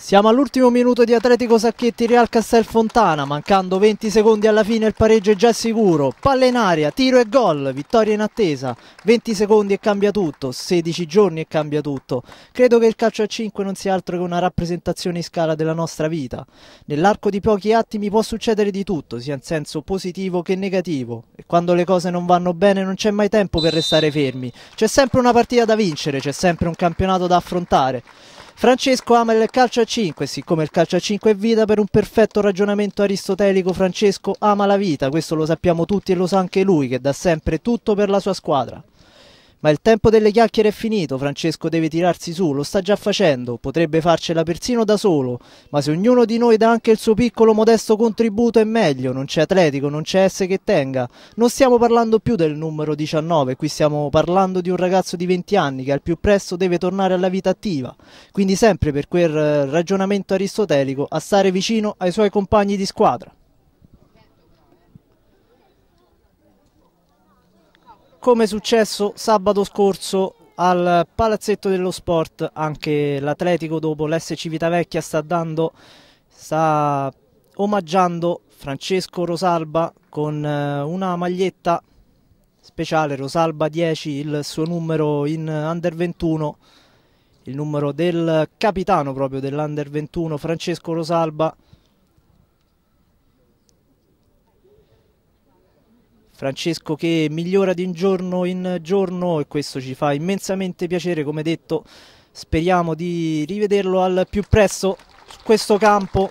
Siamo all'ultimo minuto di Atletico Sacchetti Real Castelfontana, mancando 20 secondi alla fine il pareggio è già sicuro, palla in aria, tiro e gol, vittoria in attesa, 20 secondi e cambia tutto, 16 giorni e cambia tutto. Credo che il calcio a 5 non sia altro che una rappresentazione in scala della nostra vita. Nell'arco di pochi attimi può succedere di tutto, sia in senso positivo che negativo, e quando le cose non vanno bene non c'è mai tempo per restare fermi, c'è sempre una partita da vincere, c'è sempre un campionato da affrontare. Francesco ama il calcio a 5, siccome il calcio a 5 è vita, per un perfetto ragionamento aristotelico Francesco ama la vita, questo lo sappiamo tutti e lo sa anche lui, che dà sempre tutto per la sua squadra. Ma il tempo delle chiacchiere è finito, Francesco deve tirarsi su, lo sta già facendo, potrebbe farcela persino da solo, ma se ognuno di noi dà anche il suo piccolo modesto contributo è meglio, non c'è Atletico, non c'è S che tenga. Non stiamo parlando più del numero 19, qui stiamo parlando di un ragazzo di 20 anni che al più presto deve tornare alla vita attiva, quindi sempre per quel eh, ragionamento aristotelico a stare vicino ai suoi compagni di squadra. come è successo sabato scorso al Palazzetto dello Sport, anche l'Atletico dopo l'S Civitavecchia sta dando, sta omaggiando Francesco Rosalba con eh, una maglietta speciale Rosalba 10, il suo numero in Under 21, il numero del capitano proprio dell'Under 21 Francesco Rosalba Francesco che migliora di giorno in giorno e questo ci fa immensamente piacere, come detto speriamo di rivederlo al più presto su questo campo